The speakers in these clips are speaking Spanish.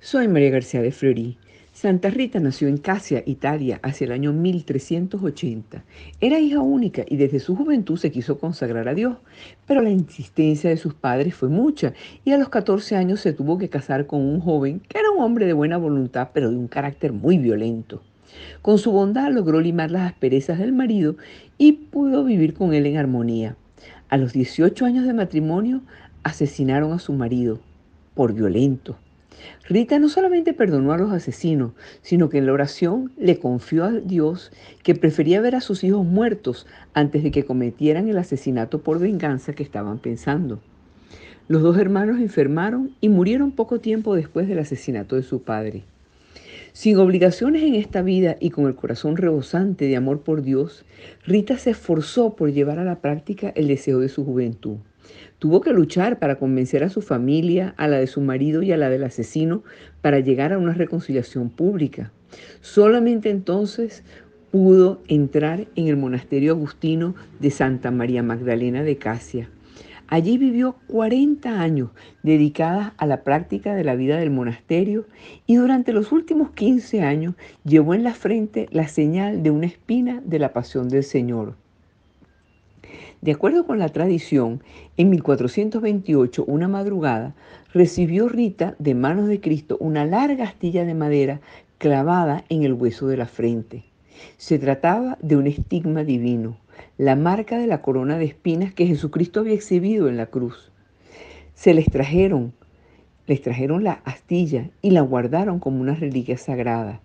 Soy María García de Fleury. Santa Rita nació en Casia, Italia, hacia el año 1380. Era hija única y desde su juventud se quiso consagrar a Dios, pero la insistencia de sus padres fue mucha y a los 14 años se tuvo que casar con un joven que era un hombre de buena voluntad, pero de un carácter muy violento. Con su bondad logró limar las asperezas del marido y pudo vivir con él en armonía. A los 18 años de matrimonio asesinaron a su marido por violento. Rita no solamente perdonó a los asesinos, sino que en la oración le confió a Dios que prefería ver a sus hijos muertos antes de que cometieran el asesinato por venganza que estaban pensando. Los dos hermanos enfermaron y murieron poco tiempo después del asesinato de su padre. Sin obligaciones en esta vida y con el corazón rebosante de amor por Dios, Rita se esforzó por llevar a la práctica el deseo de su juventud. Tuvo que luchar para convencer a su familia, a la de su marido y a la del asesino para llegar a una reconciliación pública. Solamente entonces pudo entrar en el monasterio agustino de Santa María Magdalena de Casia Allí vivió 40 años dedicadas a la práctica de la vida del monasterio y durante los últimos 15 años llevó en la frente la señal de una espina de la pasión del Señor. De acuerdo con la tradición, en 1428, una madrugada, recibió Rita de manos de Cristo una larga astilla de madera clavada en el hueso de la frente. Se trataba de un estigma divino la marca de la corona de espinas que Jesucristo había exhibido en la cruz. Se les trajeron, les trajeron la astilla y la guardaron como una reliquia sagrada.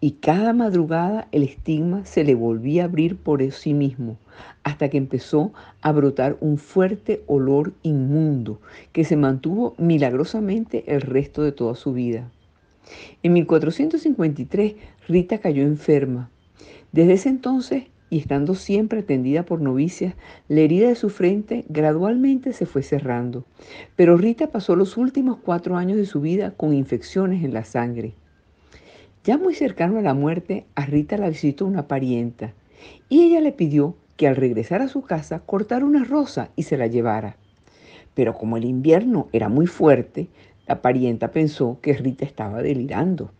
Y cada madrugada el estigma se le volvía a abrir por sí mismo, hasta que empezó a brotar un fuerte olor inmundo que se mantuvo milagrosamente el resto de toda su vida. En 1453 Rita cayó enferma. Desde ese entonces y estando siempre atendida por novicias, la herida de su frente gradualmente se fue cerrando. Pero Rita pasó los últimos cuatro años de su vida con infecciones en la sangre. Ya muy cercano a la muerte, a Rita la visitó una parienta y ella le pidió que al regresar a su casa cortara una rosa y se la llevara. Pero como el invierno era muy fuerte, la parienta pensó que Rita estaba delirando.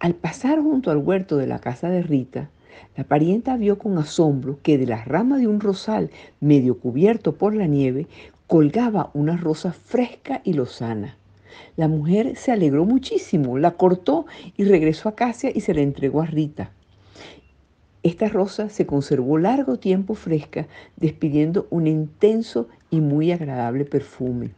Al pasar junto al huerto de la casa de Rita, la parienta vio con asombro que de la rama de un rosal medio cubierto por la nieve colgaba una rosa fresca y lozana. La mujer se alegró muchísimo, la cortó y regresó a casa y se la entregó a Rita. Esta rosa se conservó largo tiempo fresca, despidiendo un intenso y muy agradable perfume.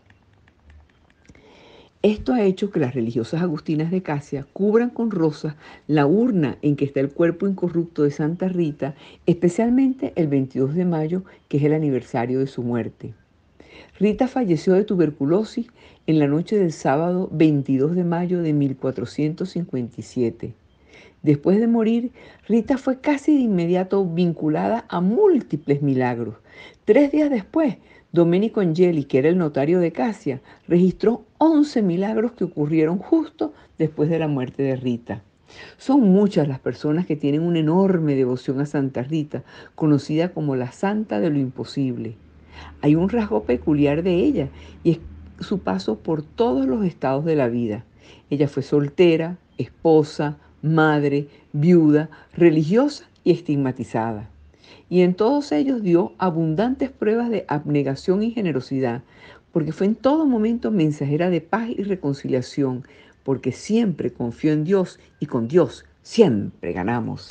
Esto ha hecho que las religiosas agustinas de Casia cubran con rosas la urna en que está el cuerpo incorrupto de Santa Rita, especialmente el 22 de mayo, que es el aniversario de su muerte. Rita falleció de tuberculosis en la noche del sábado 22 de mayo de 1457. Después de morir, Rita fue casi de inmediato vinculada a múltiples milagros. Tres días después, Domenico Angeli, que era el notario de Casia, registró ...once milagros que ocurrieron justo después de la muerte de Rita. Son muchas las personas que tienen una enorme devoción a Santa Rita, conocida como la Santa de lo Imposible. Hay un rasgo peculiar de ella y es su paso por todos los estados de la vida. Ella fue soltera, esposa, madre, viuda, religiosa y estigmatizada. Y en todos ellos dio abundantes pruebas de abnegación y generosidad, porque fue en todo momento mensajera de paz y reconciliación, porque siempre confió en Dios y con Dios siempre ganamos.